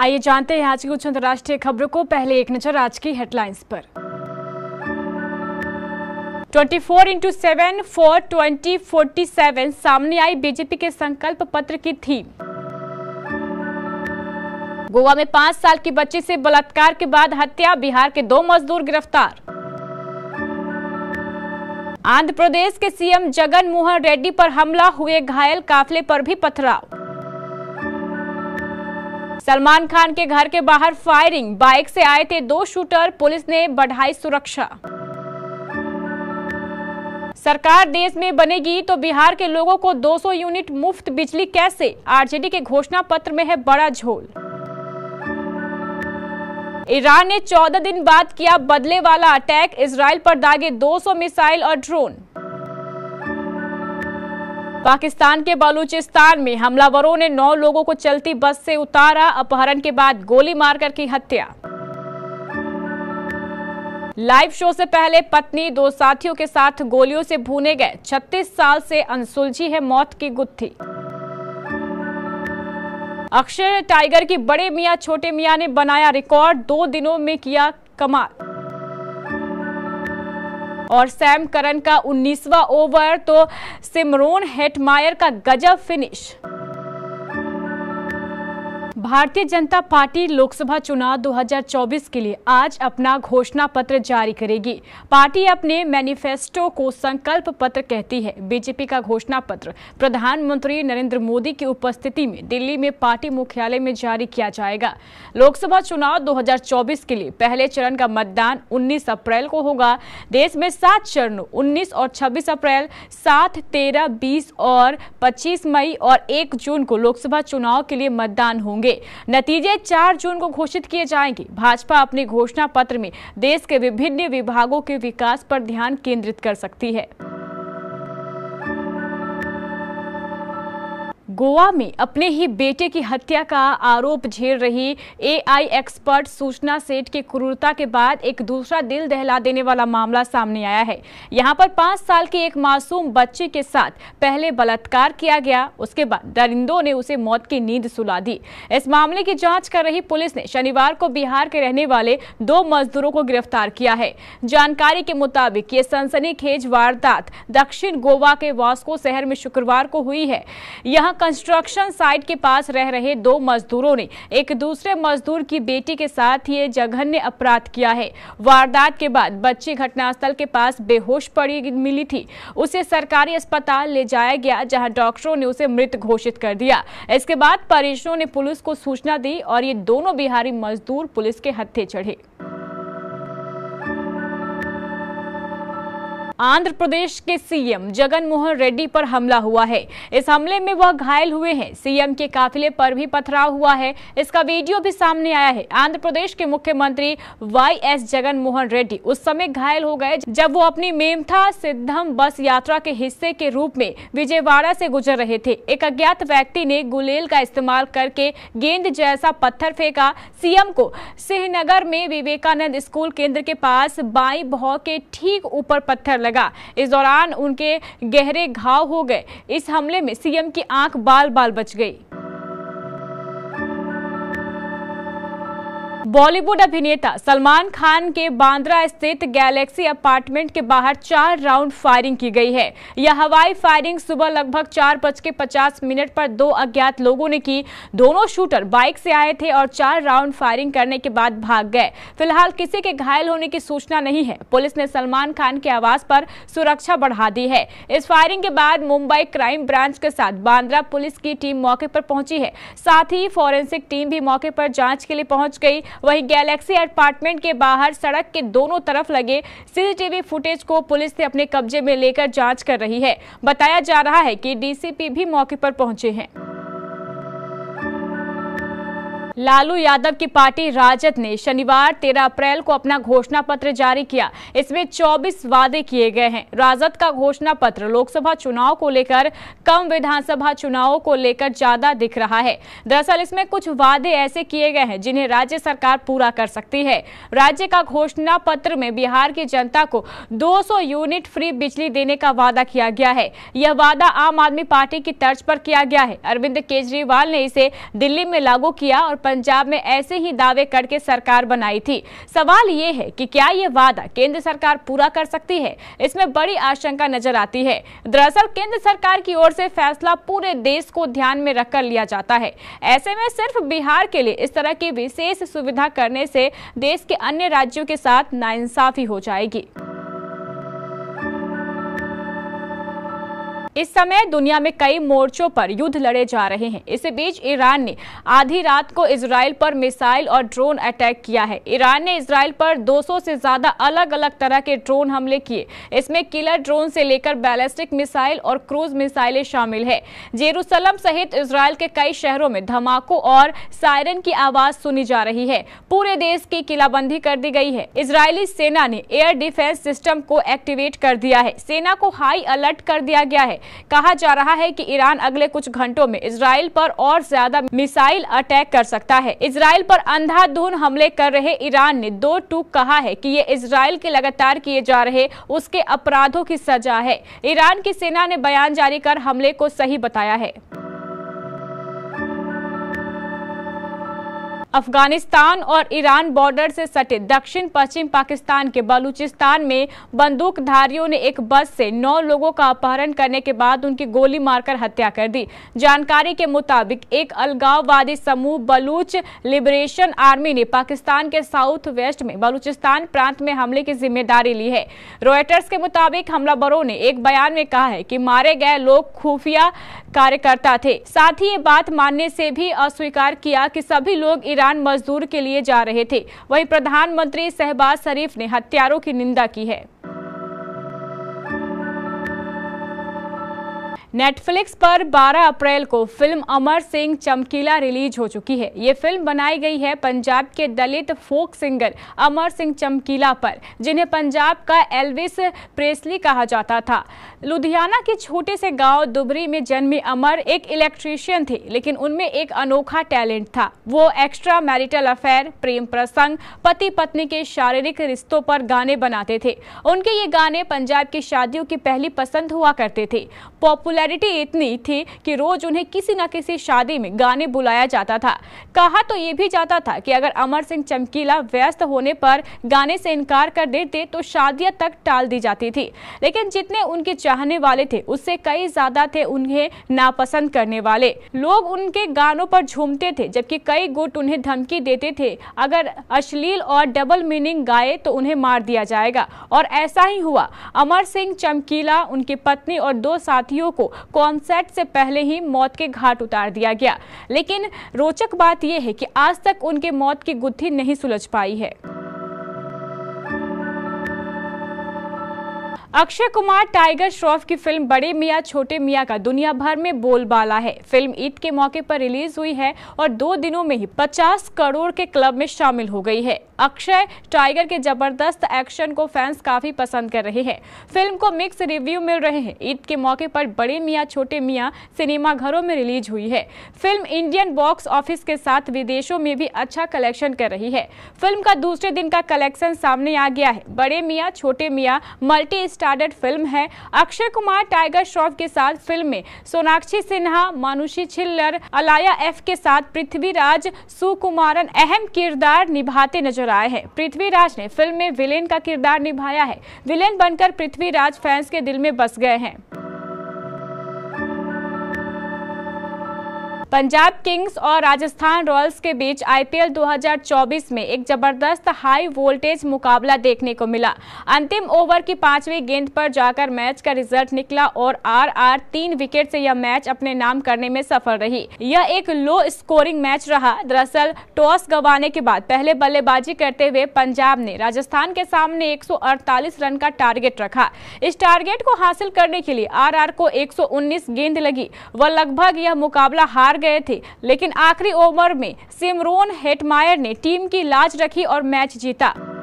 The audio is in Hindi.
आइए जानते हैं आज की कुछ अंतर्राष्ट्रीय खबरों को पहले एक नजर आज की हेडलाइंस पर 24 into seven four twenty forty seven सामने आई बीजेपी के संकल्प पत्र की थीम गोवा में पांच साल की बच्ची से बलात्कार के बाद हत्या बिहार के दो मजदूर गिरफ्तार आंध्र प्रदेश के सीएम जगन मोहन रेड्डी पर हमला हुए घायल काफले पर भी पथराव सलमान खान के घर के बाहर फायरिंग बाइक से आए थे दो शूटर पुलिस ने बढ़ाई सुरक्षा सरकार देश में बनेगी तो बिहार के लोगों को 200 यूनिट मुफ्त बिजली कैसे आरजेडी के घोषणा पत्र में है बड़ा झोल ईरान ने 14 दिन बाद किया बदले वाला अटैक इसराइल पर दागे 200 मिसाइल और ड्रोन पाकिस्तान के बलूचिस्तान में हमलावरों ने नौ लोगों को चलती बस से उतारा अपहरण के बाद गोली मारकर की हत्या लाइव शो से पहले पत्नी दो साथियों के साथ गोलियों से भूने गए 36 साल से अनसुलझी है मौत की गुत्थी अक्षय टाइगर की बड़े मियां छोटे मियां ने बनाया रिकॉर्ड दो दिनों में किया कमाल और सैम करन का 19वां ओवर तो सिमरोन हेटमायर का गजब फिनिश भारतीय जनता पार्टी लोकसभा चुनाव 2024 के लिए आज अपना घोषणा पत्र जारी करेगी पार्टी अपने मैनिफेस्टो को संकल्प पत्र कहती है बीजेपी का घोषणा पत्र प्रधानमंत्री नरेंद्र मोदी की उपस्थिति में दिल्ली में पार्टी मुख्यालय में जारी किया जाएगा लोकसभा चुनाव 2024 के लिए पहले चरण का मतदान उन्नीस अप्रैल को होगा देश में सात चरणों उन्नीस और छब्बीस अप्रैल सात तेरह बीस और पच्चीस मई और एक जून को लोकसभा चुनाव के लिए मतदान होंगे नतीजे 4 जून को घोषित किए जाएंगे भाजपा अपने घोषणा पत्र में देश के विभिन्न विभागों के विकास पर ध्यान केंद्रित कर सकती है गोवा में अपने ही बेटे की हत्या का आरोप झेल रही एआई एक्सपर्ट सूचना सेठ की क्रूरता के बाद एक दूसरा दिल दहला देने वाला मामला सामने आया है यहां पर पांच साल के एक मासूम बच्चे के साथ पहले बलात्कार किया गया उसके बाद दरिंदों ने उसे मौत की नींद सुला दी इस मामले की जांच कर रही पुलिस ने शनिवार को बिहार के रहने वाले दो मजदूरों को गिरफ्तार किया है जानकारी के मुताबिक ये सनसनी वारदात दक्षिण गोवा के वास्को शहर में शुक्रवार को हुई है यहाँ कंस्ट्रक्शन साइट के पास रह रहे दो मजदूरों ने एक दूसरे मजदूर की बेटी के साथ ये जघन्य अपराध किया है वारदात के बाद बच्ची घटनास्थल के पास बेहोश पड़ी मिली थी उसे सरकारी अस्पताल ले जाया गया जहां डॉक्टरों ने उसे मृत घोषित कर दिया इसके बाद परिजनों ने पुलिस को सूचना दी और ये दोनों बिहारी मजदूर पुलिस के हत्थे चढ़े आंध्र प्रदेश के सीएम जगन मोहन रेड्डी पर हमला हुआ है इस हमले में वह घायल हुए हैं सीएम के काफिले पर भी पथराव हुआ है इसका वीडियो भी सामने आया है आंध्र प्रदेश के मुख्यमंत्री वाई एस जगन मोहन रेड्डी उस समय घायल हो गए जब वो अपनी मेमथा सिद्धम बस यात्रा के हिस्से के रूप में विजयवाड़ा से गुजर रहे थे एक अज्ञात व्यक्ति ने गुलेल का इस्तेमाल करके गेंद जैसा पत्थर फेंका सीएम को सिंहनगर में विवेकानंद स्कूल केंद्र के पास बाई भाव के ठीक ऊपर पत्थर लगा इस दौरान उनके गहरे घाव हो गए इस हमले में सीएम की आंख बाल बाल बच गई बॉलीवुड अभिनेता सलमान खान के बांद्रा स्थित गैलेक्सी अपार्टमेंट के बाहर चार राउंड फायरिंग की गई है यह हवाई फायरिंग सुबह लगभग चार बज के पचास मिनट पर दो अज्ञात लोगों ने की दोनों शूटर बाइक से आए थे और चार राउंड फायरिंग करने के बाद भाग गए फिलहाल किसी के घायल होने की सूचना नहीं है पुलिस ने सलमान खान के आवास पर सुरक्षा बढ़ा दी है इस फायरिंग के बाद मुंबई क्राइम ब्रांच के साथ बांद्रा पुलिस की टीम मौके पर पहुंची है साथ ही फॉरेंसिक टीम भी मौके पर जांच के लिए पहुंच गई वहीं गैलेक्सी अपार्टमेंट के बाहर सड़क के दोनों तरफ लगे सीसीटीवी फुटेज को पुलिस ने अपने कब्जे में लेकर जाँच कर रही है बताया जा रहा है की डीसीपी भी मौके पर पहुंचे हैं लालू यादव की पार्टी राजद ने शनिवार 13 अप्रैल को अपना घोषणा पत्र जारी किया इसमें 24 वादे किए गए हैं राजद का घोषणा पत्र लोकसभा चुनाव को लेकर कम विधानसभा चुनाव को लेकर ज्यादा दिख रहा है दरअसल इसमें कुछ वादे ऐसे किए गए हैं जिन्हें राज्य सरकार पूरा कर सकती है राज्य का घोषणा पत्र में बिहार की जनता को दो यूनिट फ्री बिजली देने का वादा किया गया है यह वादा आम आदमी पार्टी की तर्ज पर किया गया है अरविंद केजरीवाल ने इसे दिल्ली में लागू किया और पंजाब में ऐसे ही दावे करके सरकार बनाई थी सवाल ये है कि क्या ये वादा केंद्र सरकार पूरा कर सकती है इसमें बड़ी आशंका नजर आती है दरअसल केंद्र सरकार की ओर से फैसला पूरे देश को ध्यान में रखकर लिया जाता है ऐसे में सिर्फ बिहार के लिए इस तरह की विशेष सुविधा करने से देश के अन्य राज्यों के साथ नाइंसाफी हो जाएगी इस समय दुनिया में कई मोर्चों पर युद्ध लड़े जा रहे हैं इसी बीच ईरान ने आधी रात को इसराइल पर मिसाइल और ड्रोन अटैक किया है ईरान ने इसराइल पर 200 से ज्यादा अलग अलग तरह के ड्रोन हमले किए इसमें किलर ड्रोन से लेकर बैलिस्टिक मिसाइल और क्रूज मिसाइलें शामिल है जेरूसलम सहित इसराइल के कई शहरों में धमाकों और सायरन की आवाज सुनी जा रही है पूरे देश की किलाबंदी कर दी गई है इसराइली सेना ने एयर डिफेंस सिस्टम को एक्टिवेट कर दिया है सेना को हाई अलर्ट कर दिया गया है कहा जा रहा है कि ईरान अगले कुछ घंटों में इसराइल पर और ज्यादा मिसाइल अटैक कर सकता है इसराइल पर अंधाधुन हमले कर रहे ईरान ने दो टूक कहा है कि ये इसराइल के लगातार किए जा रहे उसके अपराधों की सजा है ईरान की सेना ने बयान जारी कर हमले को सही बताया है अफगानिस्तान और ईरान बॉर्डर से सटे दक्षिण पश्चिम पाकिस्तान के बलूचिस्तान में बंदूकधारियों ने एक बस से नौ लोगों का अपहरण करने के बाद उनकी गोली मारकर हत्या कर दी जानकारी के मुताबिक एक अलगाववादी समूह बलूच लिबरेशन आर्मी ने पाकिस्तान के साउथ वेस्ट में बलूचिस्तान प्रांत में हमले की जिम्मेदारी ली है रॉयटर्स के मुताबिक हमलावरों ने एक बयान में कहा है की मारे गए लोग खुफिया कार्यकर्ता थे साथ ही ये बात मानने से भी अस्वीकार किया कि सभी लोग ईरान भूटान मजदूर के लिए जा रहे थे वहीं प्रधानमंत्री शहबाज शरीफ ने हत्यारों की निंदा की है नेटफ्लिक्स पर 12 अप्रैल को फिल्म अमर सिंह चमकीला रिलीज हो चुकी है ये फिल्म बनाई गई है पंजाब के दलित फोक सिंगर अमर सिंह चमकीला पर जिन्हें पंजाब का एल्विस प्रेसली कहा जाता था लुधियाना के छोटे से गांव दुबरी में जन्मे अमर एक इलेक्ट्रीशियन थे लेकिन उनमें एक अनोखा टैलेंट था वो एक्स्ट्रा मैरिटल अफेयर प्रेम प्रसंग पति पत्नी के शारीरिक रिश्तों पर गाने बनाते थे उनके ये गाने पंजाब की शादियों की पहली पसंद हुआ करते थे पॉपुलर पॉपुलैरिटी इतनी थी कि रोज़ उन्हें किसी न किसी शादी में गाने बुलाया जाता था कहा तो ये भी जाता था कि अगर अमर सिंह चमकीला व्यस्त होने पर गाने से इनकार कर देते तो शादियां तक टाल दी जाती थी लेकिन जितने उनके चाहने वाले थे उससे कई ज़्यादा थे उन्हें नापसंद करने वाले लोग उनके गानों पर झूमते थे जबकि कई गुट उन्हें धमकी देते थे अगर अश्लील और डबल मीनिंग गाए तो उन्हें मार दिया जाएगा और ऐसा ही हुआ अमर सिंह चमकीला उनकी पत्नी और दो साथियों को कॉन्सर्ट से पहले ही मौत के घाट उतार दिया गया लेकिन रोचक बात यह है कि आज तक उनके मौत की गुत्थी नहीं सुलझ पाई है अक्षय कुमार टाइगर श्रॉफ की फिल्म बड़े मियाँ छोटे मियाँ का दुनिया भर में बोलबाला है फिल्म ईद के मौके पर रिलीज हुई है और दो दिनों में ही 50 करोड़ के क्लब में शामिल हो गई है अक्षय टाइगर के जबरदस्त एक्शन को फैंस काफी पसंद कर रहे हैं फिल्म को मिक्स रिव्यू मिल रहे हैं ईद के मौके पर बड़े मियाँ छोटे मियाँ सिनेमाघरों में रिलीज हुई है फिल्म इंडियन बॉक्स ऑफिस के साथ विदेशों में भी अच्छा कलेक्शन कर रही है फिल्म का दूसरे दिन का कलेक्शन सामने आ गया है बड़े मियाँ छोटे मियाँ मल्टी स्टार स्टार्डेड फिल्म है अक्षय कुमार टाइगर श्रॉफ के साथ फिल्म में सोनाक्षी सिन्हा मानुषी छिल्लर अलाया एफ के साथ पृथ्वीराज सुकुमारन अहम किरदार निभाते नजर आए हैं पृथ्वीराज ने फिल्म में विलेन का किरदार निभाया है विलेन बनकर पृथ्वीराज फैंस के दिल में बस गए हैं पंजाब किंग्स और राजस्थान रॉयल्स के बीच आईपीएल 2024 में एक जबरदस्त हाई वोल्टेज मुकाबला देखने को मिला अंतिम ओवर की पांचवी गेंद पर जाकर मैच का रिजल्ट निकला और आर आर तीन विकेट से यह मैच अपने नाम करने में सफल रही यह एक लो स्कोरिंग मैच रहा दरअसल टॉस गंवाने के बाद पहले बल्लेबाजी करते हुए पंजाब ने राजस्थान के सामने एक रन का टारगेट रखा इस टारगेट को हासिल करने के लिए आर को एक गेंद लगी वह लगभग यह मुकाबला हार हार गए थे लेकिन आखिरी ओवर में सिमरोन हेटमायर ने टीम की लाज रखी और मैच जीता